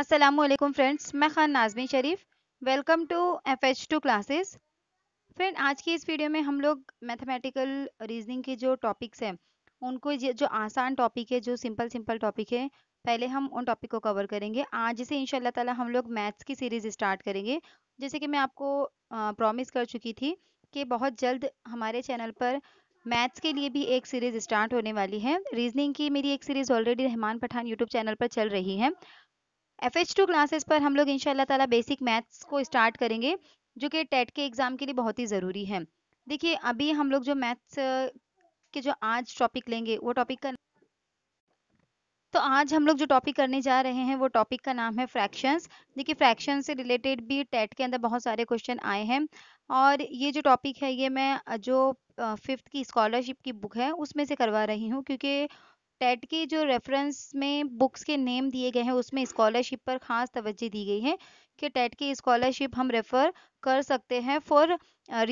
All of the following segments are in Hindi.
असलम फ्रेंड्स मैं Khan Nazmi Sharif welcome to F H two classes friend आज की इस वीडियो में हम लोग मैथमेटिकल रीजनिंग के जो टॉपिक्स हैं उनको जो आसान टॉपिक है जो सिंपल सिंपल टॉपिक है पहले हम उन टॉपिक को कवर करेंगे आज से इन तला हम लोग मैथ्स की सीरीज़ स्टार्ट करेंगे जैसे कि मैं आपको प्रॉमिस कर चुकी थी कि बहुत जल्द हमारे चैनल पर मैथ्स के लिए भी एक सीरीज़ स्टार्ट होने वाली है रीजनिंग की मेरी एक series already Rahman Pathan YouTube channel पर चल रही है एफ एच टू क्लासेस पर हम लोग इनशाला तला बेसिक मैथ्स को स्टार्ट करेंगे जो कि टेट के एग्ज़ाम के लिए बहुत ही ज़रूरी है देखिए अभी हम लोग जो मैथ्स के जो आज टॉपिक लेंगे वो टॉपिक का तो आज हम लोग जो टॉपिक करने जा रहे हैं वो टॉपिक का नाम है फ्रैक्शंस देखिए फ्रैक्शन से रिलेटेड भी टेट के अंदर बहुत सारे क्वेश्चन आए हैं और ये जो टॉपिक है ये मैं जो फिफ्थ की स्कॉलरशिप की बुक है उसमें से करवा रही हूँ क्योंकि टेट की जो रेफरेंस में बुक्स के नेम दिए गए हैं उसमें स्कॉलरशिप पर खास तवज्जो दी गई है कि टेट की स्कॉलरशिप हम रेफ़र कर सकते हैं फॉर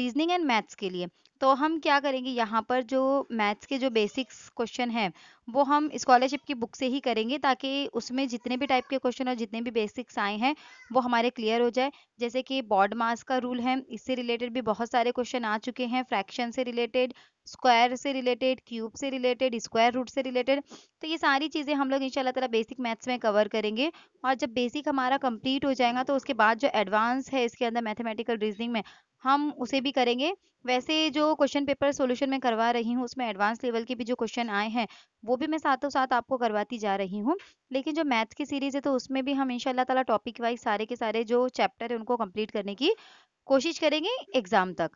रीजनिंग एंड मैथ्स के लिए तो हम क्या करेंगे यहाँ पर जो मैथ्स के जो बेसिक्स क्वेश्चन हैं वो हम स्कॉलरशिप की बुक से ही करेंगे ताकि उसमें जितने भी टाइप के क्वेश्चन और जितने भी बेसिक्स आए हैं वो हमारे क्लियर हो जाए जैसे कि बॉड मास का रूल है इससे रिलेटेड भी बहुत सारे क्वेश्चन आ चुके हैं फ्रैक्शन से रिलेटेड स्क्वायर से रिलेटेड क्यूब से रिलेटेड स्क्वायर रूट से रिलेटेड तो ये सारी चीज़ें हम लोग इनशाला तला बेसिक मैथ्स में कवर करेंगे और जब बेसिक हमारा कंप्लीट हो जाएगा तो उसके बाद जो एडवांस है इसके अंदर मैथमेटिकल रीजनिंग में हम उसे भी करेंगे वैसे जो क्वेश्चन पेपर सोल्यूशन में करवा रही हूँ उसमें एडवांस लेवल के भी जो क्वेश्चन आए हैं वो भी मैं साथों साथ आपको करवाती जा रही हूँ लेकिन जो मैथ्स की सीरीज है तो उसमें भी हम इनशाला तला टॉपिक वाइज सारे के सारे जो चैप्टर है उनको कम्प्लीट करने की कोशिश करेंगे एग्जाम तक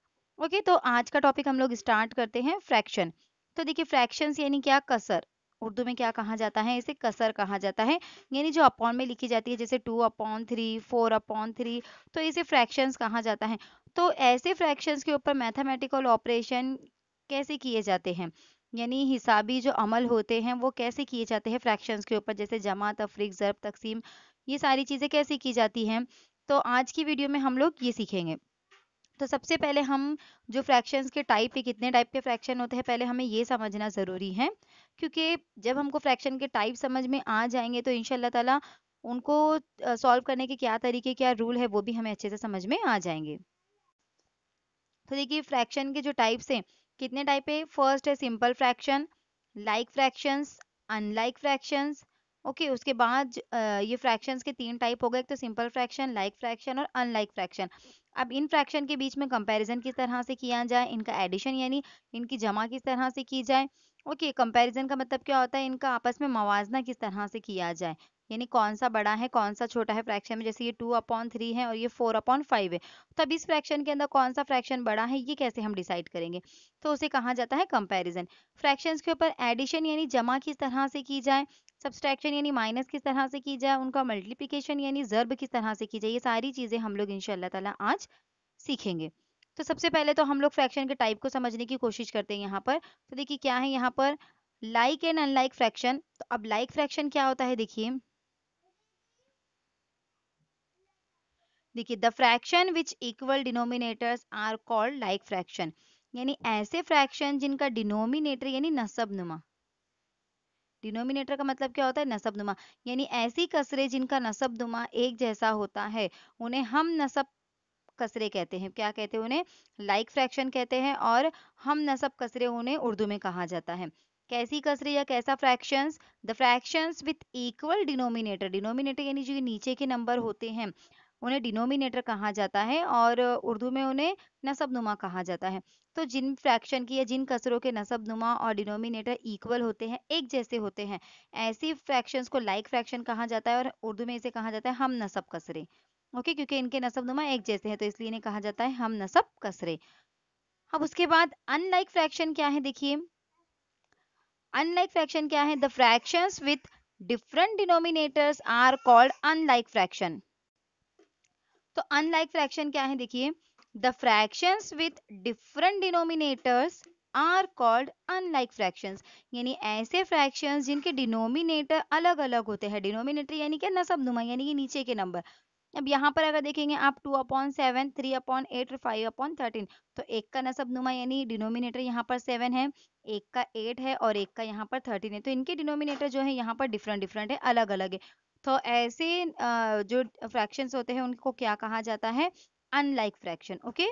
ओके तो आज का टॉपिक हम लोग स्टार्ट करते हैं फ्रैक्शन तो देखिए फ्रैक्शंस यानी क्या कसर उर्दू में क्या कहा जाता है इसे कसर कहा जाता है यानी जो अपॉन में लिखी जाती है जैसे two upon three four upon three तो इसे फ्रैक्शंस कहा जाता है तो ऐसे फ्रैक्शंस के ऊपर मैथमेटिकल ऑपरेशन कैसे किए जाते हैं यानी हिसाबी जो अमल होते हैं वो कैसे किए जाते हैं फ्रैक्शंस के ऊपर जैसे जमा तफरीक ज़रब तकसीम ये सारी चीज़ें कैसे की जाती हैं तो आज की वीडियो में हम लोग ये सीखेंगे तो सबसे पहले हम जो फ्रैक्शंस के टाइप के कितने टाइप के फ्रैक्शन होते हैं पहले हमें ये समझना ज़रूरी है क्योंकि जब हमको फ्रैक्शन के टाइप समझ में आ जाएंगे तो इनशाला तला उनको सॉल्व करने के क्या तरीके क्या रूल है वो भी हमें अच्छे से समझ में आ जाएंगे तो देखिए फ्रैक्शन के जो टाइप्स हैं कितने टाइप है फर्स्ट है simple fraction like fractions unlike fractions okay उसके बाद ये फ्रैक्शंस के तीन टाइप हो गए एक तो सिंपल फ्रैक्शन लाइक फ्रैक्शन और अनलाइक फ्रैक्शन अब इन फ्रैक्शन के बीच में कंपैरिजन किस तरह से किया जाए इनका एडिशन यानी इनकी जमा किस तरह से की जाए ओके okay, कंपैरिजन का मतलब क्या होता है इनका आपस में मवाजना किस तरह से किया जाए यानी कौन सा बड़ा है कौन सा छोटा है फ्रैक्शन में जैसे ये टू अपॉन थ्री है और ये फोर अपॉन फाइव है तब इस फ्रैक्शन के अंदर कौन सा फ्रैक्शन बड़ा है ये कैसे हम डिसाइड करेंगे तो उसे कहा जाता है कंपैरिजन फ्रैक्शंस के ऊपर एडिशन यानी जमा किस तरह से की जाए सब्सट्रैक्शन यानी माइनस किस तरह से की जाए उनका मल्टीप्लीकेशन यानी ज़र्ब किस तरह से की जाए ये सारी चीज़ें हम लोग इनशाला तला आज सीखेंगे तो सबसे पहले तो हम लोग फ्रैक्शन के टाइप को समझने की कोशिश करते हैं यहाँ पर तो देखिए क्या है यहाँ पर लाइक एंड अनलाइक फ्रैक्शन तो अब लाइक फ्रैक्शन क्या होता है देखिए देखिए the fraction which equal denominators are called like fraction यानी ऐसे फ्रैक्शन जिनका डिनोमिनेटर यानी नसब नुमा डिनोमिनेटर का मतलब क्या होता है नसब नुमा यानी ऐसी कसरे जिनका नसब नुमा एक जैसा होता है उन्हें हम नसब कसरे कहते हैं क्या कहते हैं उन्हें लाइक फ्रैक्शन कहते हैं और हम नसब कसरे उन्हें उर्दू में कहा जाता है कैसी कसरे या कैसा fractions the fractions with equal denominator denominator यानी जो नीचे के नंबर होते हैं उन्हें डिनोमिनेटर कहा जाता है और उर्दू में उन्हें नसब नुमा कहा जाता है तो जिन फ्रैक्शन की या जिन कसरों के नसबनुमा और डिनोमिनेटर इक्वल होते हैं एक जैसे होते हैं ऐसी फ्रैक्शंस को लाइक फ्रैक्शन कहा जाता है और उर्दू में इसे कहा जाता है हम नसब कसरे ओके क्योंकि इनके नसब नुमा एक जैसे हैं तो इसलिए इन्हें कहा जाता है हम नसब कसरे अब उसके बाद अनलाइक फ्रैक्शन क्या है देखिए अनलाइक फ्रैक्शन क्या है the fraction with different denominators are called unlike fraction तो अनलाइक फ्रैक्शन क्या है देखिए the fraction with different denominators are called unlike fraction यानी ऐसे फ्रैक्शन जिनके डिनोमिनेटर अलग अलग होते हैं डिनोमिनेटर यानी क्या नसब नुमा यानी कि नीचे के नंबर अब यहाँ पर अगर देखेंगे आप two upon seven three upon eight और फाइव अपॉन थर्टीन तो एक का नसब नुमा यानी डिनोमिनेटर यहाँ पर सेवन है एक का एट है और एक का यहाँ पर थर्टीन है तो इनके डिनोमिनेटर जो है यहाँ पर डिफरेंट डिफरेंट है अलग अलग है तो ऐसे जो फ्रैक्शन होते हैं उनको क्या कहा जाता है अनलाइक फ्रैक्शन ओके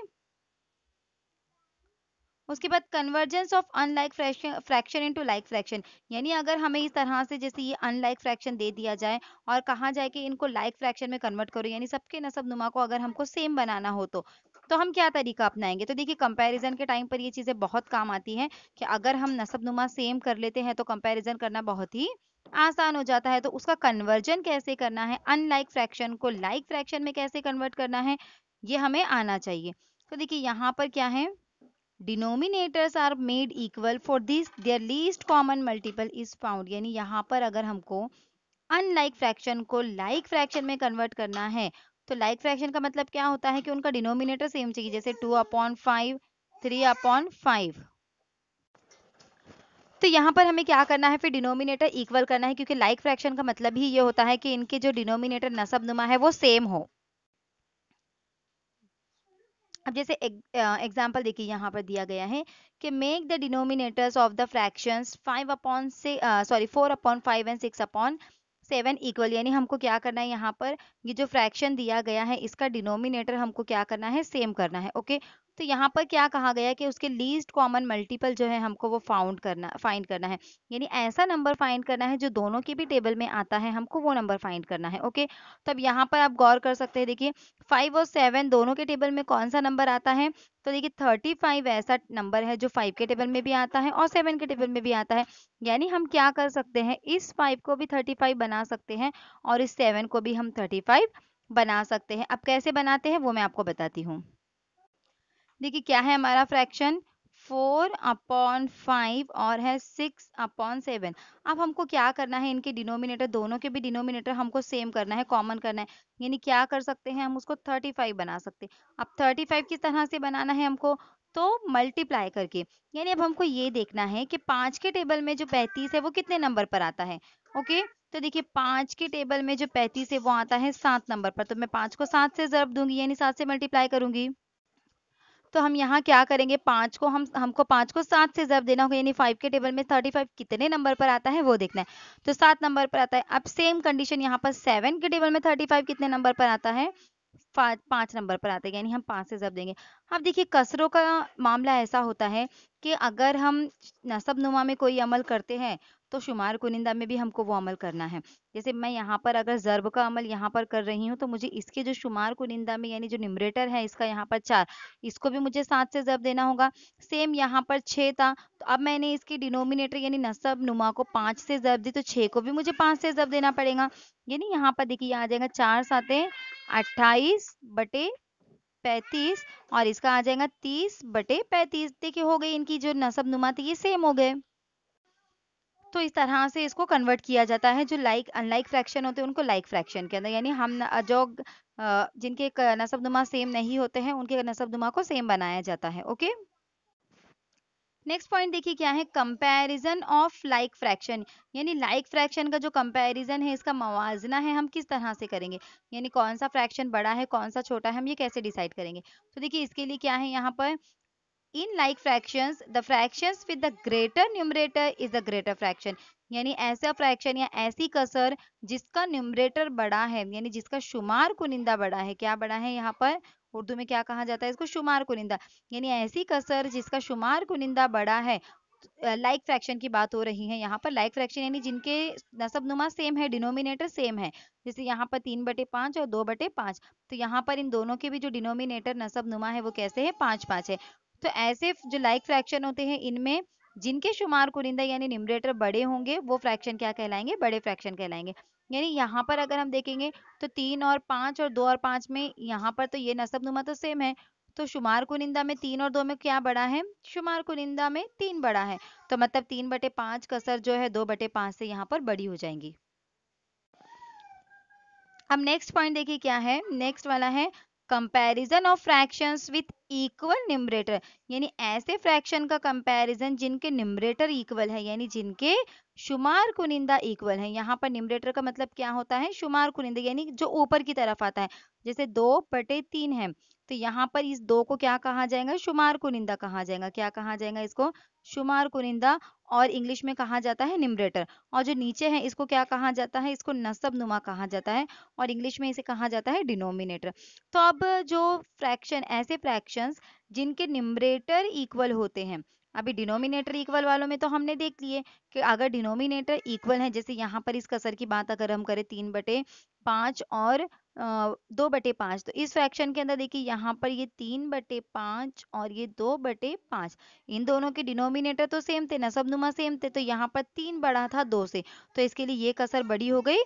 उसके बाद convergence of unlike fraction into like fraction यानी अगर हमें इस तरह से जैसे ये अनलाइक फ्रैक्शन दे दिया जाए और कहा जाए कि इनको लाइक फ्रैक्शन में कन्वर्ट करो यानी सबके नसब नुमा को अगर हमको सेम बनाना हो तो तो हम क्या तरीका अपनाएंगे तो देखिए कंपैरिजन के टाइम पर ये चीज़ें बहुत काम आती हैं कि अगर हम नसब नुमा सेम कर लेते हैं तो कंपैरिजन करना बहुत ही आसान हो जाता है तो उसका कन्वर्जन कैसे करना है अनलाइक फ्रैक्शन को लाइक फ्रैक्शन में कैसे कन्वर्ट करना है ये हमें आना चाहिए तो देखिए यहाँ पर क्या है denominators are made equal for this their least common multiple is found यानी यहाँ पर अगर हमको अनलाइक फ्रैक्शन को लाइक फ्रैक्शन में कन्वर्ट करना है तो लाइक फ्रैक्शन का मतलब क्या होता है कि उनका डिनोमिनेटर सेम चाहिए जैसे two upon five three upon five तो यहाँ पर हमें क्या करना है फिर डिनोमिनेटर इक्वल करना है क्योंकि लाइक फ्रैक्शन का मतलब ही ये होता है कि इनके जो डिनोमिनेटर नसब नुमा है वो सेम हो अब जैसे एग्जाम्पल देखिए यहाँ पर दिया गया है कि make the denominators of the fraction five upon से sorry four upon five and six upon seven equal यानी हमको क्या करना है यहाँ पर ये जो फ्रैक्शन दिया गया है इसका डिनोमिनेटर हमको क्या करना है सेम करना है ओके तो यहाँ पर क्या कहा गया कि उसके लीस्ट कॉमन मल्टीपल जो है हमको वो फाउंड करना फाइंड करना है यानी ऐसा नंबर फाइंड करना है जो दोनों के भी टेबल में आता है हमको वो नंबर फाइंड करना है ओके तब तो यहाँ पर आप गौर कर सकते हैं देखिए फाइव और सेवन दोनों के टेबल में कौन सा नंबर आता है तो देखिए थर्टी फाइव ऐसा नंबर है जो फाइव के टेबल में भी आता है और सेवन के टेबल में भी आता है यानी हम क्या कर सकते हैं इस फाइव को भी थर्टी फाइव बना सकते हैं और इस सेवन को भी हम थर्टी फाइव बना सकते हैं अब कैसे बनाते हैं वो मैं आपको बताती हूँ देखिए क्या है हमारा फ्रैक्शन फोर अपॉन फाइव और है सिक्स अपॉन सेवन अब हमको क्या करना है इनके डिनोमिनेटर दोनों के भी डिनोमिनेटर हमको सेम करना है कॉमन करना है यानी क्या कर सकते हैं हम उसको थर्टी फाइव बना सकते हैं अब थर्टी फाइव किस तरह से बनाना है हमको तो मल्टीप्लाई करके यानी अब हमको ये देखना है कि पांच के टेबल में जो पैंतीस है वो कितने नंबर पर आता है ओके तो देखिए पांच के टेबल में जो पैंतीस है वो आता है सात नंबर पर तो मैं पांच को सात से जरब दूंगी यानी सात से मल्टीप्लाई करूंगी तो हम यहाँ क्या करेंगे पाँच को हम हमको पाँच को सात से जब देना होगा यानी फाइव के टेबल में थर्टी फाइव कितने नंबर पर आता है वो देखना है तो सात नंबर पर आता है अब सेम कंडीशन यहाँ पर सेवन के टेबल में थर्टी फाइव कितने नंबर पर आता है पाँच नंबर पर आते हैं यानी हम पाँच से जब देंगे अब देखिए कसरों का मामला ऐसा होता है कि अगर हम नसब नुमा में कोई अमल करते हैं तो शुमार कुनिंदा में भी हमको वो अमल करना है जैसे मैं यहाँ पर अगर ज़रब का अमल यहाँ पर कर रही हूँ तो मुझे इसके जो शुमार कुनिंदा में यानी जो निमरेटर है इसका यहाँ पर चार इसको भी मुझे सात से ज़रब देना होगा सेम यहाँ पर छः था तो अब मैंने इसके डिनोमिनेटर यानी नसब नुमा को पाँच से ज़रब दी तो छः को भी मुझे पाँच से ज़रब देना पड़ेगा यानी यहाँ पर देखिए आ जाएगा चार सातें अट्ठाईस बटे पैंतीस और इसका आ जाएगा तीस बटे पैंतीस देखिए हो गई इनकी जो नसब नुमा थी तो ये सेम हो गए तो इस तरह से इसको कन्वर्ट किया जाता है जो लाइक अनलाइक फ्रैक्शन होते हैं उनको लाइक फ्रैक्शन के अंदर यानी हम जो जिनके नसबनुमा सेम नहीं होते हैं उनके नसबनुमा को सेम बनाया जाता है ओके नेक्स्ट पॉइंट देखिए क्या है कंपैरिजन ऑफ लाइक फ्रैक्शन यानी लाइक फ्रैक्शन का जो कंपैरिजन है इसका मवाजना है हम किस तरह से करेंगे यानी कौन सा फ्रैक्शन बड़ा है कौन सा छोटा है हम ये कैसे डिसाइड करेंगे तो देखिए इसके लिए क्या है यहाँ पर इन like fraction the fraction with the greater numerator is the greater fraction यानी ऐसा फ्रैक्शन या ऐसी कसर जिसका न्यूमरेटर बड़ा है यानी जिसका शुमार कुनिंदा बड़ा है क्या बड़ा है यहाँ पर उर्दू में क्या कहा जाता है इसको शुमार कुनिंदा यानी ऐसी कसर जिसका शुमार कुनिंदा बड़ा है लाइक like फ्रैक्शन की बात हो रही है यहाँ पर लाइक फ्रैक्शन यानी जिनके नसब नुमा सेम है डिनोमिनेटर सेम है जैसे यहाँ पर तीन बटे पांच और दो बटे पांच तो यहाँ पर इन दोनों के भी जो डिनोमिनेटर नसब नुमा है वो कैसे है पांच पांच है तो ऐसे जो लाइक फ्रैक्शन होते हैं इनमें जिनके शुमार कुरिंदा यानी निमरेटर बड़े होंगे वो फ्रैक्शन क्या कहलाएंगे बड़े फ्रैक्शन कहलाएंगे यानी यहाँ पर अगर हम देखेंगे तो तीन और पांच और दो और पांच में यहाँ पर तो ये नसब नुमा तो सेम है तो शुमार कुरिंदा में तीन और दो में क्या बड़ा है शुमार कुरिंदा में तीन बड़ा है तो मतलब तीन बटे पांच कसर जो है दो बटे पांच से यहाँ पर बड़ी हो जाएंगी अब नेक्स्ट पॉइंट देखिए क्या है नेक्स्ट वाला है comparison of fractions with equal numerator यानी ऐसे फ्रैक्शन का कंपैरिजन जिनके निमरेटर इक्वल है यानी जिनके शुमार कुनिंदा इक्वल है यहाँ पर निमरेटर का मतलब क्या होता है शुमार कुनिंदा यानी जो ऊपर की तरफ आता है जैसे दो बटे तीन है तो यहाँ पर इस दो को क्या कहा जाएगा शुमार कुनिंदा कहा जाएगा क्या कहा जाएगा इसको शुमार कुनिंदा और इंग्लिश में कहा जाता है निमरेटर और जो नीचे है इसको क्या कहा जाता है इसको नसब नुमा कहा जाता है और इंग्लिश में इसे कहा जाता है डिनोमिनेटर तो अब जो फ्रैक्शन ऐसे फ्रैक्शन जिनके निमरेटर इक्वल होते हैं अभी डिनोमिनेटर इक्वल वालों में तो हमने देख लिए कि अगर डिनोमिनेटर इक्वल है जैसे यहाँ पर इस कसर की बात अगर हम करें तीन बटे पांच और दो बटे पांच तो इस फ्रैक्शन के अंदर देखिए यहाँ पर ये तीन बटे पांच और ये दो बटे पांच इन दोनों के डिनोमिनेटर तो सेम थे नुमा सेम थे तो यहाँ पर तीन बड़ा था दो से तो इसके लिए ये कसर बड़ी हो गई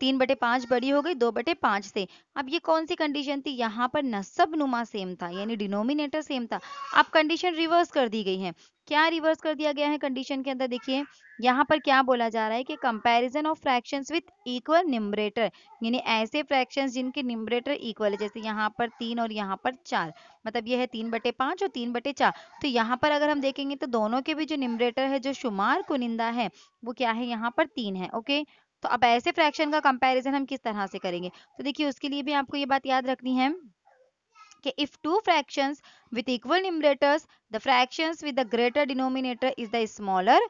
तीन बटे पांच बड़ी हो गई दो बटे पांच से अब ये कौन सी कंडीशन थी यहाँ पर नसब नुमा सेम था यानी डिनोमिनेटर सेम था अब कंडीशन रिवर्स कर दी गई है क्या रिवर्स कर दिया गया है कंडीशन के अंदर देखिए यहाँ पर क्या बोला जा रहा है कि comparison of fractions with equal numerator यानी ऐसे फ्रैक्शंस जिनके निम्बरेटर इक्वल है जैसे यहाँ पर तीन और यहाँ पर चार मतलब ये है तीन बटे पांच और तीन बटे चार तो यहाँ पर अगर हम देखेंगे तो दोनों के भी जो निम्बरेटर है जो शुमार कुनिंदा है वो क्या है यहाँ पर तीन है ओके तो अब ऐसे फ्रैक्शन का कंपेरिजन हम किस तरह से करेंगे तो देखिये उसके लिए भी आपको ये बात याद रखनी है कि if two fractions with equal numerators the fractions with the greater denominator is the smaller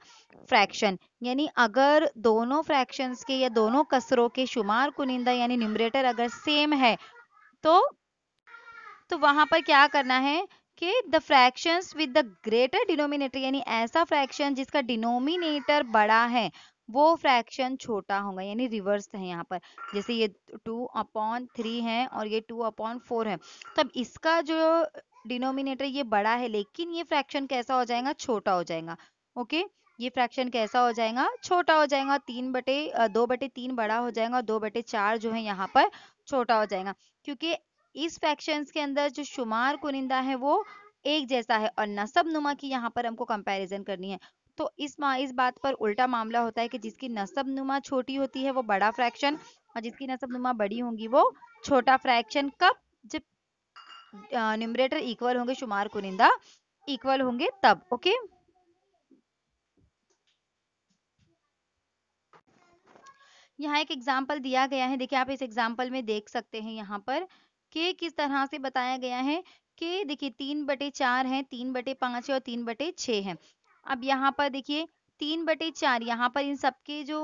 fraction यानी अगर दोनों फ्रैक्शंस के या दोनों कसरों के शुमार कुनिंदा यानी न्यूमरेटर अगर सेम है तो तो वहां पर क्या करना है कि the fractions with the greater denominator यानी ऐसा फ्रैक्शन जिसका डिनोमिनेटर बड़ा है वो फ्रैक्शन छोटा होगा यानी रिवर्स है यहाँ पर जैसे ये टू अपॉन थ्री है और ये टू अपॉन फोर है तब इसका जो डिनोमिनेटर ये बड़ा है लेकिन ये फ्रैक्शन कैसा हो जाएगा छोटा हो जाएगा ओके ये फ्रैक्शन कैसा हो जाएगा छोटा हो जाएगा तीन बटे दो बटे तीन बड़ा हो जाएगा दो बटे चार जो है यहाँ पर छोटा हो जाएगा क्योंकि इस फ्रैक्शन के अंदर जो शुमार कुनिंदा है वो एक जैसा है और नसब नुमा की यहाँ पर हमको कंपैरिजन करनी है तो इस मा इस बात पर उल्टा मामला होता है कि जिसकी नसब नुमा छोटी होती है वो बड़ा फ्रैक्शन और जिसकी नसब नुमा बड़ी होंगी वो छोटा फ्रैक्शन कब जब न्यूमरेटर इक्वल होंगे शुमार कुनिंदा इक्वल होंगे तब ओके यहाँ एक एग्जाम्पल दिया गया है देखिए आप इस एग्जाम्पल में देख सकते हैं यहाँ पर के किस तरह से बताया गया है कि देखिए तीन बटे चार है तीन बटे पांच है और तीन बटे छह है अब यहाँ पर देखिए तीन बटे चार यहाँ पर इन सबके जो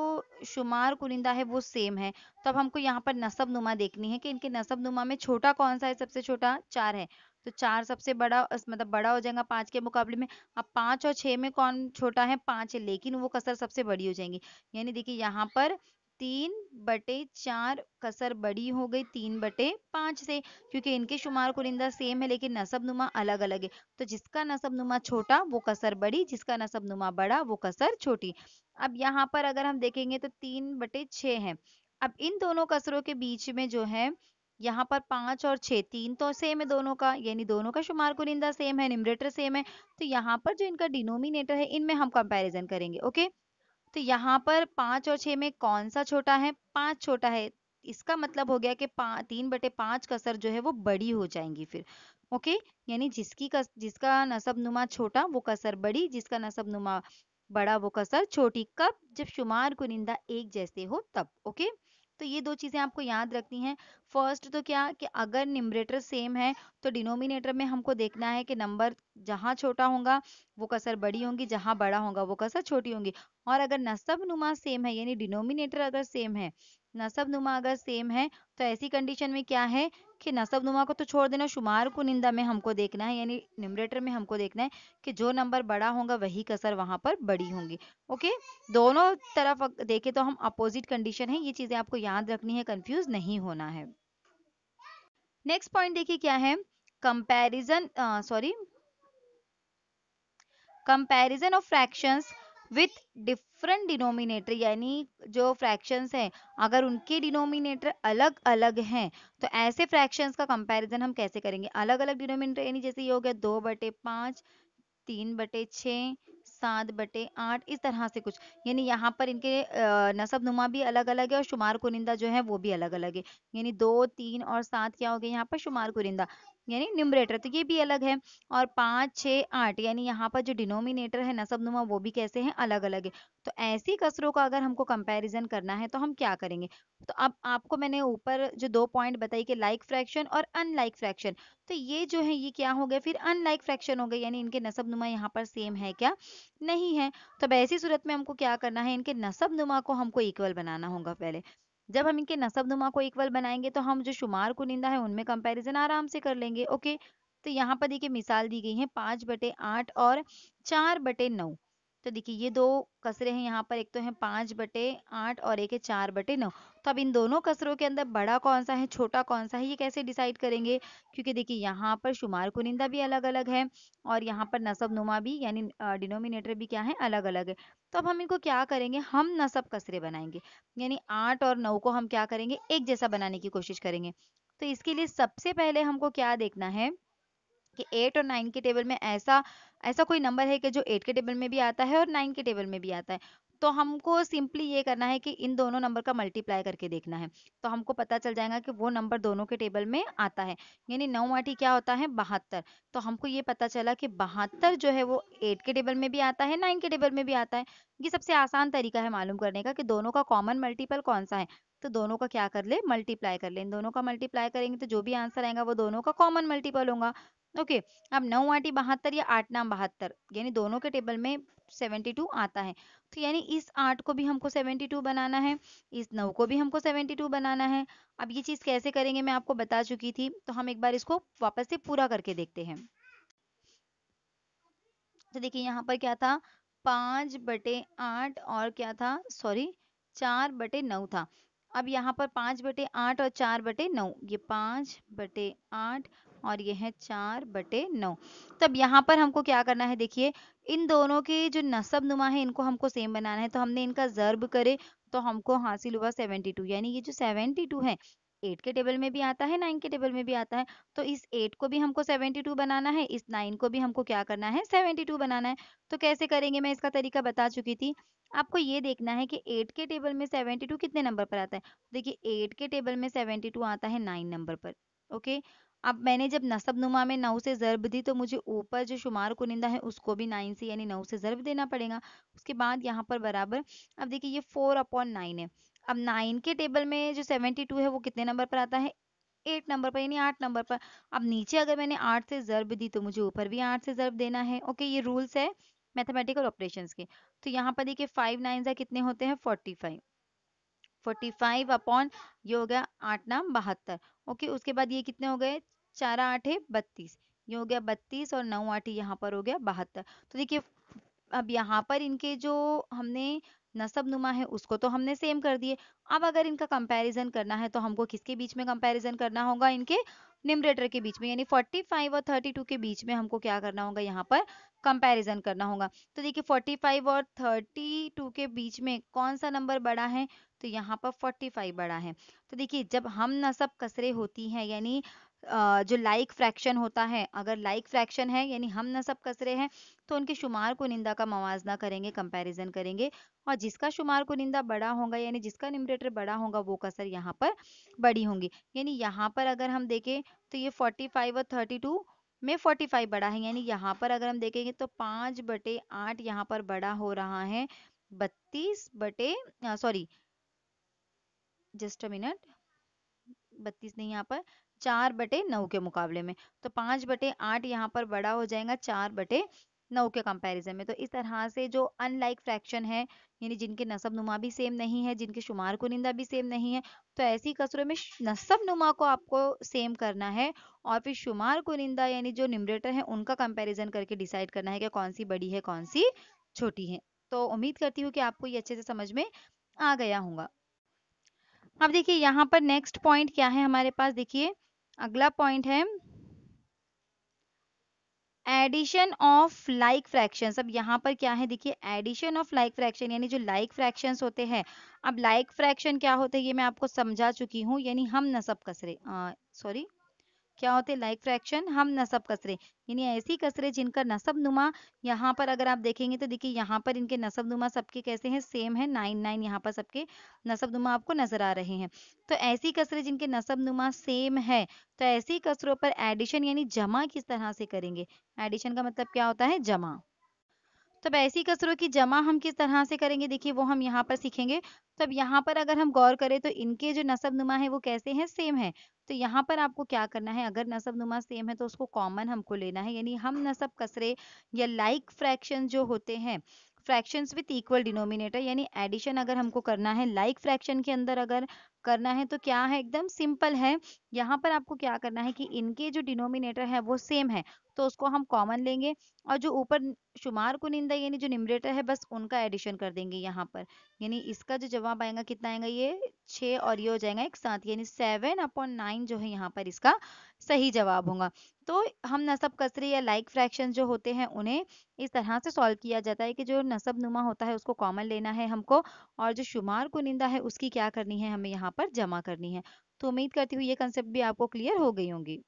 शुमार कुनिंदा है वो सेम है तो अब हमको यहाँ पर नसब नुमा देखनी है कि इनके नसब नुमा में छोटा कौन सा है सबसे छोटा चार है तो चार सबसे बड़ा मतलब बड़ा हो जाएगा पांच के मुकाबले में अब पांच और छह में कौन छोटा है पांच है लेकिन वो कसर सबसे बड़ी हो जाएंगी यानी देखिए यहाँ पर तीन बटे चार कसर बड़ी हो गई तीन बटे पांच से क्योंकि इनके शुमार कुरिंदा सेम है लेकिन नसब नुमा अलग अलग है तो जिसका नसब नुमा छोटा वो कसर बड़ी जिसका नसब नुमा बड़ा वो कसर छोटी अब यहाँ पर अगर हम देखेंगे तो तीन बटे छ है अब इन दोनों कसरों के बीच में जो है यहाँ पर पांच और छह तीन तो सेम है दोनों का यानी दोनों का शुमार कुरिंदा सेम है निमरेटर सेम है तो यहाँ पर जो इनका डिनोमिनेटर है इनमें हम कंपैरिजन करेंगे ओके तो यहाँ पर पांच और छह में कौन सा छोटा है पांच छोटा है इसका मतलब हो गया कि तीन बटे पांच कसर जो है वो बड़ी हो जाएंगी फिर ओके यानी जिसकी कस, जिसका नसब नुमा छोटा वो कसर बड़ी जिसका नसब नुमा बड़ा वो कसर छोटी कब जब शुमार कुनिंदा एक जैसे हो तब ओके तो ये दो चीज़ें आपको याद रखनी है फर्स्ट तो क्या कि अगर निम्बरेटर सेम है तो डिनोमिनेटर में हमको देखना है कि नंबर जहाँ छोटा होगा वो कसर बड़ी होगी जहाँ बड़ा होगा वो कसर छोटी होंगी और अगर नसब नुमा सेम है यानी डिनोमिनेटर अगर सेम है नसब नुमा अगर सेम है तो ऐसी कंडीशन में क्या है कि नसब नुमा को तो छोड़ देना शुमार को निंदा में हमको देखना है यानी निमरेटर में हमको देखना है कि जो नंबर बड़ा होगा वही कसर वहां पर बड़ी होंगी ओके दोनों तरफ देखे तो हम अपोजिट कंडीशन है ये चीज़ें आपको याद रखनी है कंफ्यूज नहीं होना है नेक्स्ट पॉइंट देखिए क्या है comparison sorry comparison of fraction with diff different denominator यानी जो फ्रैक्शंस हैं अगर उनके डिनोमिनेटर अलग अलग हैं तो ऐसे फ्रैक्शंस का कंपैरिजन हम कैसे करेंगे अलग अलग डिनोमिनेटर यानी जैसे ये हो गया दो बटे पाँच तीन बटे छः सात बटे आठ इस तरह से कुछ यानी यहाँ पर इनके नसब नुमा भी अलग अलग है और शुमार कुनिंदा जो है वो भी अलग अलग है यानी दो तीन और सात क्या हो गया यहाँ पर शुमार कुनिंदा यानी न्यूमरेटर तो ये भी अलग है और पांच छह आठ यानी यहाँ पर जो डिनोमिनेटर है नसब नुमा वो भी कैसे हैं अलग अलग है तो ऐसी कसरों का अगर हमको कंपैरिजन करना है तो हम क्या करेंगे तो अब आपको मैंने ऊपर जो दो पॉइंट बताई कि लाइक फ्रैक्शन और अनलाइक फ्रैक्शन तो ये जो है ये क्या हो गया फिर अनलाइक फ्रैक्शन हो गए यानी इनके नसब नुमा यहाँ पर सेम है क्या नहीं है तो अब ऐसी सूरत में हमको क्या करना है इनके नसब नुमा को हमको इक्वल बनाना होगा पहले जब हम इनके नसब नुमा को इक्वल बनाएंगे तो हम जो शुमार कुनिंदा है उनमें कंपेरिजन आराम से कर लेंगे ओके तो यहाँ पर देखिए मिसाल दी गई है पांच बटे आठ और चार बटे नौ तो देखिए ये दो कसरे हैं यहाँ पर एक तो है पांच बटे आठ और एक है चार बटे नौ तो अब इन दोनों कसरों के अंदर बड़ा कौन सा है छोटा कौन सा है ये कैसे डिसाइड करेंगे क्योंकि देखिए यहाँ पर शुमार कुनिंदा भी अलग अलग है और यहाँ पर नसब नुमा भी यानी डिनोमिनेटर भी क्या है अलग अलग है तो अब हम इनको क्या करेंगे हम नसब कसरे बनाएंगे यानी आठ और नौ को हम क्या करेंगे एक जैसा बनाने की कोशिश करेंगे तो इसके लिए सबसे पहले हमको क्या देखना है कि एट और नाइन के टेबल में ऐसा ऐसा कोई नंबर है कि जो एट के टेबल में भी आता है और नाइन के टेबल में भी आता है तो हमको सिंपली ये करना है कि इन दोनों नंबर का मल्टीप्लाई करके देखना है तो हमको पता चल जाएगा कि वो नंबर दोनों के टेबल में आता है यानी नौ आठी क्या होता है बहत्तर तो हमको ये पता चला कि बहत्तर जो है वो एट के टेबल में भी आता है नाइन के टेबल में भी आता है ये सबसे आसान तरीका है मालूम करने का कि दोनों का कॉमन मल्टीपल कौन सा है तो दोनों का क्या कर ले मल्टीप्लाई कर ले इन दोनों का मल्टीप्लाई करेंगे तो जो भी आंसर आएगा वो दोनों का कॉमन मल्टीपल होगा ओके अब नौ आटी बहत्तर या आठ नाम बहत्तर यानी दोनों के टेबल में 72 आता है तो यानी इस आठ को भी हमको 72 बनाना है इस नौ को भी हमको 72 बनाना है अब ये चीज़ कैसे करेंगे मैं आपको बता चुकी थी तो हम एक बार इसको वापस से पूरा करके देखते हैं तो देखिए यहाँ पर क्या था पांच बटे आठ और क्या था सॉरी चार बटे नौ था अब यहाँ पर पांच बटे आठ और चार बटे नौ ये पांच बटे आठ और ये है चार बटे नौ तब यहाँ पर हमको क्या करना है देखिए इन दोनों के जो नसब नुमा है इनको हमको सेम बनाना है तो हमने इनका जर्ब करे तो हमको हासिल हुआ सेवेंटी टू यानी ये जो सेवेंटी टू है एट के टेबल में भी आता है नाइन के टेबल में भी आता है तो इस एट को भी हमको सेवेंटी टू बनाना है इस नाइन को भी हमको क्या करना है सेवेंटी टू बनाना है तो कैसे करेंगे मैं इसका तरीका बता चुकी थी आपको ये देखना है कि एट के टेबल में सेवेंटी टू कितने नंबर पर आता है देखिए एट के टेबल में सेवेंटी टू आता है नाइन नंबर पर ओके अब मैंने जब नसब नुमा में नौ से ज़रब दी तो मुझे ऊपर जो शुमार कुनिंदा है उसको भी नाइन से यानी नौ से ज़रब देना पड़ेगा उसके बाद यहाँ पर बराबर अब देखिए ये फोर अपॉन नाइन है अब नाइन के टेबल में जो सेवेंटी टू है वो कितने नंबर पर आता है एट नंबर पर यानी आठ नंबर पर अब नीचे अगर मैंने आठ से ज़रब दी तो मुझे ऊपर भी आठ से ज़रब देना है ओके ये रूल्स है मैथमेटिकल ऑपरेशन के तो यहाँ पर देखिए फाइव नाइन कितने होते हैं forty five forty five upon ये हो गया आठ नाम बहत्तर ओके उसके बाद ये कितने हो गए चार है बत्तीस ये हो गया बत्तीस और नौ आठ यहाँ पर हो गया बहत्तर तो देखिए अब यहाँ पर इनके जो हमने नसब नुमा है उसको तो हमने सेम कर दिए अब अगर इनका कंपैरिजन करना है तो हमको किसके बीच में कंपैरिजन करना होगा इनके निमरेटर के बीच में यानी 45 और 32 के बीच में हमको क्या करना होगा यहाँ पर कंपैरिजन करना होगा तो देखिए 45 और 32 के बीच में कौन सा नंबर बड़ा है तो यहाँ पर 45 बड़ा है तो देखिए जब हम नसब कसरे होती हैं यानी जो लाइक फ्रैक्शन होता है अगर लाइक फ्रैक्शन है यानी हम नसब कसरे हैं तो उनके शुमार को निंदा का मवाजना करेंगे कंपैरिजन करेंगे और जिसका शुमार को निंदा बड़ा होगा यानी जिसका निमरेटर बड़ा होगा वो कसर यहाँ पर बड़ी होंगी यानी यहाँ पर अगर हम देखें तो ये फाइव और टू में 45 बड़ा है यानी यहाँ पर अगर हम देखेंगे तो पाँच बटे आठ यहाँ पर बड़ा हो रहा है बत्तीस बटे सॉरी जस्ट अ मिनट बत्तीस नहीं यहाँ पर चार बटे नौ के मुकाबले में तो पांच बटे आठ यहाँ पर बड़ा हो जाएगा चार बटे नौ के कंपैरिजन में तो इस तरह से जो अनलाइक फ्रैक्शन है यानी जिनके नसब नुमा भी सेम नहीं है जिनके शुमार कुनिंदा भी सेम नहीं है तो ऐसी कसरों में नसब नुमा को आपको सेम करना है और फिर शुमार कुनिंदा यानी जो निमरेटर है उनका कंपैरिजन करके डिसाइड करना है कि कौन सी बड़ी है कौन सी छोटी है तो उम्मीद करती हूँ कि आपको ये अच्छे से समझ में आ गया होगा अब देखिए यहाँ पर नेक्स्ट पॉइंट क्या है हमारे पास देखिए अगला पॉइंट है एडिशन ऑफ लाइक फ्रैक्शंस अब यहाँ पर क्या है देखिए एडिशन ऑफ लाइक फ्रैक्शन यानी जो लाइक like फ्रैक्शंस होते हैं अब लाइक like फ्रैक्शन क्या होते हैं ये मैं आपको समझा चुकी हूँ यानी हम नसब कसरे सॉरी क्या होते लाइक फ्रैक्शन हम नसब कसरे यानी ऐसी कसरे जिनका नसब नुमा यहाँ पर अगर आप देखेंगे तो देखिए यहाँ पर इनके नसब नुमा सबके कैसे हैं सेम है नाइन नाइन यहाँ पर सबके नसब नुमा आपको नजर आ रहे हैं तो ऐसी कसरे जिनके नसब नुमा सेम है तो ऐसी कसरों पर एडिशन यानी जमा किस तरह से करेंगे एडिशन का मतलब क्या होता है जमा तब ऐसी कसरों की जमा हम किस तरह से करेंगे देखिए वो हम यहाँ पर सीखेंगे तब यहाँ पर अगर हम गौर करें तो इनके जो नसब नुमा है वो कैसे हैं सेम है तो यहाँ पर आपको क्या करना है अगर नसब नुमा सेम है तो उसको कॉमन हमको लेना है यानी हम नसब कसरे या लाइक फ्रैक्शन जो होते हैं फ्रैक्शंस विथ इक्वल डिनोमिनेटर यानी एडिशन अगर हमको करना है लाइक like फ्रैक्शन के अंदर अगर करना है तो क्या है एकदम सिंपल है यहाँ पर आपको क्या करना है कि इनके जो डिनोमिनेटर है वो सेम है तो उसको हम कॉमन लेंगे और जो ऊपर शुमार को निंदा यानी जो निमरेटर है बस उनका एडिशन कर देंगे यहाँ पर यानी इसका जो जवाब आएगा कितना आएगा ये छः और ये हो जाएगा एक साथ यानी सेवन अपॉन नाइन जो है यहाँ पर इसका सही जवाब होगा तो हम नसब कसरे या लाइक फ्रैक्शन जो होते हैं उन्हें इस तरह से सॉल्व किया जाता है कि जो नसब नुमा होता है उसको कॉमन लेना है हमको और जो शुमार को निंदा है उसकी क्या करनी है हमें यहाँ पर जमा करनी है तो उम्मीद करती हूँ ये कंसेप्ट भी आपको क्लियर हो गई होंगी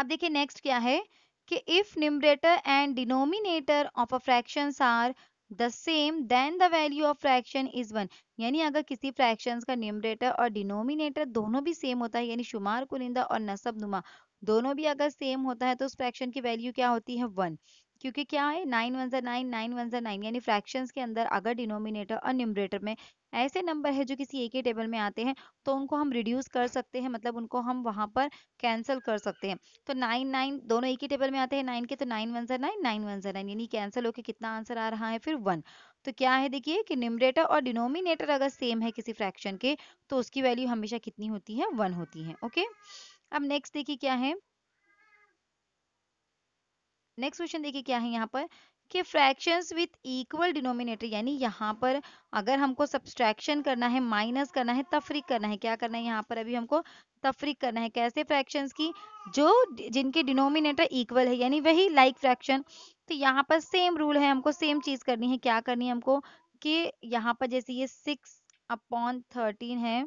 अब देखिए नेक्स्ट क्या है कि if numerator and denominator of a fraction are the same then the value of fraction is one यानी अगर किसी फ्रैक्शन का न्यूमरेटर और डिनोमिनेटर दोनों भी सेम होता है यानी शुमार कुनिंदा और नसब नुमा दोनों भी अगर सेम होता है तो उस फ्रैक्शन की वैल्यू क्या होती है वन क्योंकि क्या है नाइन वन जर नाइन नाइन वन जर नाइन यानी फ्रैक्शन के अंदर अगर डिनोमिनेटर और न्यूमरेटर में ऐसे नंबर है जो किसी एक ही टेबल में आते हैं तो उनको हम रिड्यूस कर सकते हैं मतलब उनको हम वहां पर कैंसिल कर सकते हैं तो नाइन नाइन दोनों एक ही टेबल में आते हैं नाइन के तो नाइन वन जर नाइन नाइन वन जर नाइन यानी कैंसिल होकर कितना आंसर आ रहा है फिर वन तो क्या है देखिए कि न्यूमरेटर और डिनोमिनेटर अगर सेम है किसी फ्रैक्शन के तो उसकी वैल्यू हमेशा कितनी होती है वन होती है ओके अब नेक्स्ट देखिए क्या है नेक्स्ट क्वेश्चन देखिए क्या है यहाँ पर कि फ्रैक्शंस विथ इक्वल डिनोमिनेटर यानी यहाँ पर अगर हमको सब्सट्रैक्शन करना है माइनस करना है तफरीक करना है क्या करना है यहाँ पर अभी हमको तफरीक करना है कैसे फ्रैक्शंस की जो जिनके डिनोमिनेटर इक्वल है यानी वही लाइक like फ्रैक्शन तो यहाँ पर सेम रूल है हमको सेम चीज करनी है क्या करनी है हमको कि यहाँ पर जैसे ये सिक्स अपॉन थर्टीन है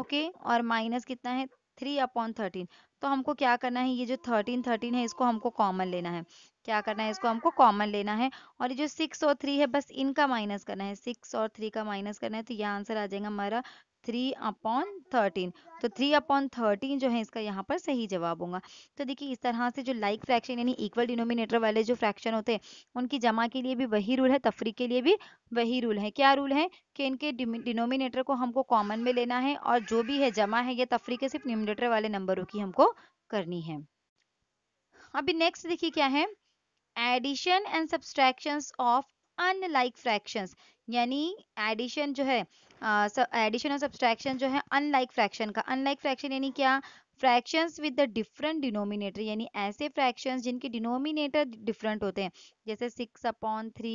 ओके और माइनस कितना है थ्री अपॉन थर्टीन तो हमको क्या करना है ये जो थर्टीन थर्टीन है इसको हमको कॉमन लेना है क्या करना है इसको हमको कॉमन लेना है और ये जो सिक्स और थ्री है बस इनका माइनस करना है सिक्स और थ्री का माइनस करना है तो ये आंसर आ जाएगा हमारा थ्री अपॉन थर्टीन तो थ्री अपॉन थर्टीन जो है इसका यहाँ पर सही जवाब होगा तो देखिए इस तरह से जो लाइक फ्रैक्शन यानी इक्वल डिनोमिनेटर वाले जो फ्रैक्शन होते हैं उनकी जमा के लिए भी वही रूल है तफरी के लिए भी वही रूल है क्या रूल है कि इनके डिनोमिनेटर को हमको कॉमन में लेना है और जो भी है जमा है या तफरी के सिर्फ न्यूमिनेटर वाले नंबरों की हमको करनी है अभी नेक्स्ट देखिए क्या है addition and subtraction of unlike fractions यानी एडिशन जो है एडिशन और सब्सट्रैक्शन जो है अनलाइक फ्रैक्शन का अनलाइक फ्रैक्शन यानी क्या fractions with the different denominator यानी ऐसे फ्रैक्शंस जिनके डिनोमिनेटर डिफरेंट होते हैं जैसे six upon three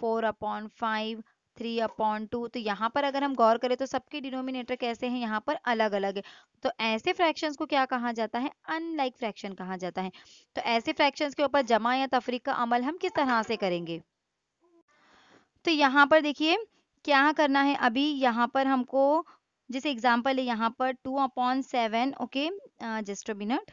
four upon five three upon two तो यहाँ पर अगर हम गौर करें तो सबके डिनोमिनेटर कैसे हैं यहाँ पर अलग अलग है तो ऐसे फ्रैक्शंस को क्या कहा जाता है अनलाइक फ्रैक्शन कहा जाता है तो ऐसे फ्रैक्शंस के ऊपर जमा या तफरीक का अमल हम किस तरह से करेंगे तो यहाँ पर देखिए क्या करना है अभी यहाँ पर हमको जैसे एग्जाम्पल है यहाँ पर two upon seven okay just a minute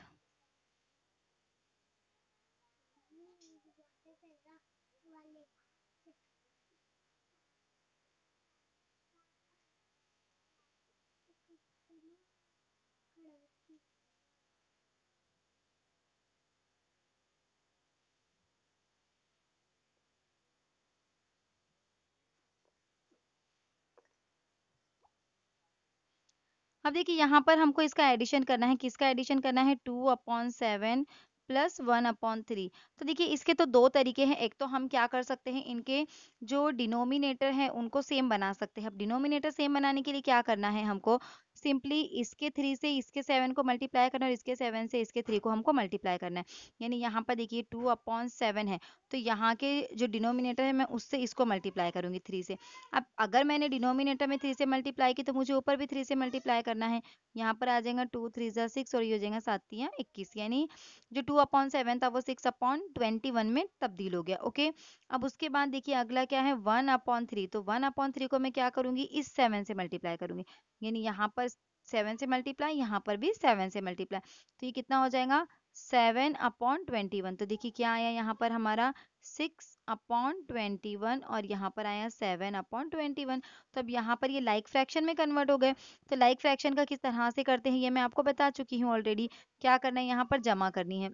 अब देखिए यहाँ पर हमको इसका एडिशन करना है किसका एडिशन करना है two upon seven plus one upon three तो देखिए इसके तो दो तरीके हैं एक तो हम क्या कर सकते हैं इनके जो डिनोमिनेटर हैं उनको सेम बना सकते हैं अब डिनोमिनेटर सेम बनाने के लिए क्या करना है हमको सिंपली इसके थ्री से इसके सेवन को मल्टीप्लाई करना है और इसके सेवन से इसके थ्री को हमको मल्टीप्लाई करना है यानी यहाँ पर देखिए टू अपॉन सेवन है तो यहाँ के जो डिनोमिनेटर है मैं उससे इसको मल्टीप्लाई करूंगी थ्री से अब अगर मैंने डिनोमिनेटर में थ्री से मल्टीप्लाई की तो मुझे ऊपर भी थ्री से मल्टीप्लाई करना है यहाँ पर आ जाएगा टू थ्री जो सिक्स और ये हो जाएगा सात सातियाँ इक्कीस यानी जो टू अपॉन सेवन था वो सिक्स अपॉन ट्वेंटी वन में तब्दील हो गया ओके अब उसके बाद देखिए अगला क्या है वन अपॉन थ्री तो वन अपॉन थ्री को मैं क्या करूंगी इस सेवन से मल्टीप्लाई करूंगी यानी यहाँ पर सेवन से मल्टीप्लाई यहाँ पर भी सेवन से मल्टीप्लाई तो ये कितना हो जाएगा सेवन अपॉन ट्वेंटी वन तो देखिए क्या आया यहाँ पर हमारा सिक्स अपॉन ट्वेंटी वन और यहाँ पर आया सेवन अपॉन ट्वेंटी वन तो अब यहाँ पर ये लाइक फ्रैक्शन में कन्वर्ट हो गए तो लाइक फ्रैक्शन का किस तरह से करते हैं ये मैं आपको बता चुकी हूँ ऑलरेडी क्या करना है यहाँ पर जमा करनी है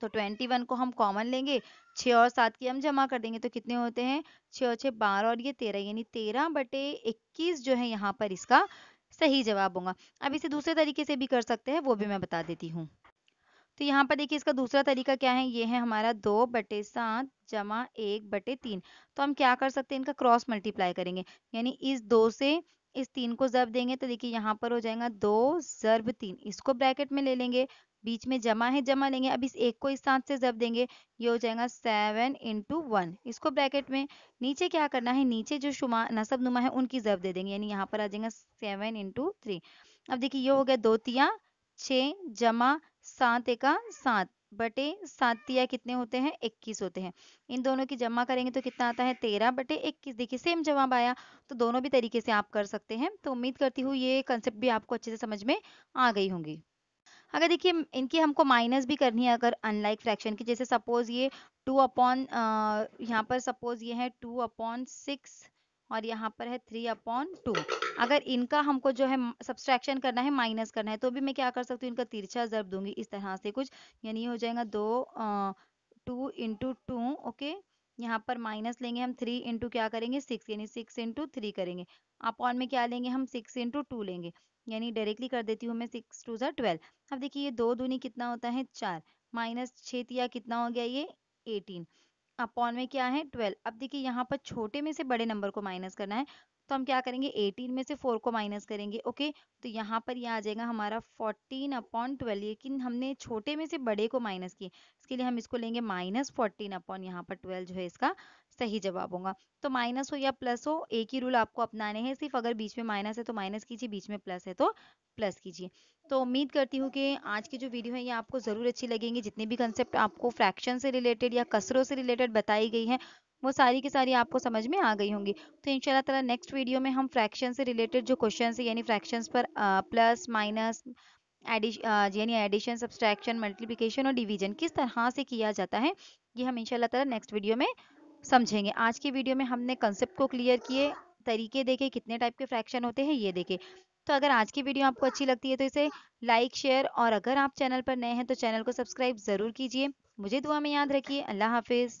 तो ट्वेंटी वन को हम कॉमन लेंगे छः और सात की हम जमा कर देंगे तो कितने होते हैं छः और छः बारह और ये तेरह यानी तेरह बटे इक्कीस जो है यहाँ पर इसका सही जवाब होगा अब इसे दूसरे तरीके से भी कर सकते हैं वो भी मैं बता देती हूँ तो यहाँ पर देखिए इसका दूसरा तरीका क्या है ये है हमारा दो बटे सात जमा एक बटे तीन तो हम क्या कर सकते हैं इनका क्रॉस मल्टीप्लाई करेंगे यानी इस दो से इस तीन को जर्ब देंगे तो देखिए यहाँ पर हो जाएगा दो जर्ब तीन इसको ब्रैकेट में ले लेंगे बीच में जमा है जमा लेंगे अब इस एक को इस सात से जब देंगे ये हो जाएगा सेवन इंटू वन इसको ब्रैकेट में नीचे क्या करना है नीचे जो शुमा नसब नुमा है उनकी जब दे देंगे यानी यहाँ पर आ जाएगा सेवन इंटू थ्री अब देखिए ये हो गया दो तिया छ जमा सात एका सात बटे सात तिया कितने होते हैं इक्कीस होते हैं इन दोनों की जमा करेंगे तो कितना आता है तेरह बटे इक्कीस देखिए सेम जवाब आया तो दोनों भी तरीके से आप कर सकते हैं तो उम्मीद करती हूँ ये कंसेप्ट भी आपको अच्छे से समझ में आ गई होंगी अगर देखिए इनकी हमको माइनस भी करनी है अगर अनलाइक फ्रैक्शन की जैसे सपोज ये टू अपॉन यहाँ पर सपोज ये है टू अपॉन सिक्स और यहाँ पर है थ्री अपॉन टू अगर इनका हमको जो है सब्सट्रैक्शन करना है माइनस करना है तो भी मैं क्या कर सकती हूँ इनका तिरछा जरब दूंगी इस तरह से कुछ यानी हो जाएगा दो टू इंटू टू ओके यहाँ पर माइनस लेंगे हम थ्री इंटू क्या करेंगे सिक्स यानी सिक्स इंटू थ्री करेंगे अपॉन में क्या लेंगे हम सिक्स इंटू टू लेंगे यानी डायरेक्टली कर देती हूँ मैं सिक्स टू ज़ा ट्वेल्व अब देखिए ये दो दूनी कितना होता है चार माइनस छह तिया कितना हो गया ये एटीन अपॉन में क्या है ट्वेल्व अब देखिए यहाँ पर छोटे में से बड़े नंबर को माइनस करना है तो हम क्या करेंगे 18 में से 4 को माइनस करेंगे ओके तो यहाँ पर ये यह आ जाएगा हमारा 14 अपॉन ट्वेल्व लेकिन हमने छोटे में से बड़े को माइनस किए इसके लिए हम इसको लेंगे माइनस फोर्टीन अपॉन यहाँ पर 12 जो है इसका सही जवाब होगा तो माइनस हो या प्लस हो एक ही रूल आपको अपनाने हैं सिर्फ अगर बीच में माइनस है तो माइनस कीजिए बीच में प्लस है तो प्लस कीजिए तो उम्मीद करती हूँ कि आज की जो वीडियो है ये आपको ज़रूर अच्छी लगेंगी जितने भी कंसेप्ट आपको फ्रैक्शन से रिलेटेड या कसरों से रिलेटेड बताई गई हैं वो सारी की सारी आपको समझ में आ गई होंगी तो इन ताला नेक्स्ट वीडियो में हम फ्रैक्शन से रिलेटेड जो क्वेश्चन है यानी फ्रैक्शन पर प्लस माइनस एडिश यानी एडिशन सब्सट्रैक्शन मल्टीप्लिकेशन और डिवीजन किस तरह से किया जाता है ये हम इन ताला नेक्स्ट वीडियो में समझेंगे आज की वीडियो में हमने कंसेप्ट को क्लियर किए तरीके देखे कितने टाइप के फ्रैक्शन होते हैं ये देखे तो अगर आज की वीडियो आपको अच्छी लगती है तो इसे लाइक शेयर और अगर आप चैनल पर नए हैं तो चैनल को सब्सक्राइब ज़रूर कीजिए मुझे दुआ में याद रखिए अल्लाह हाफिज़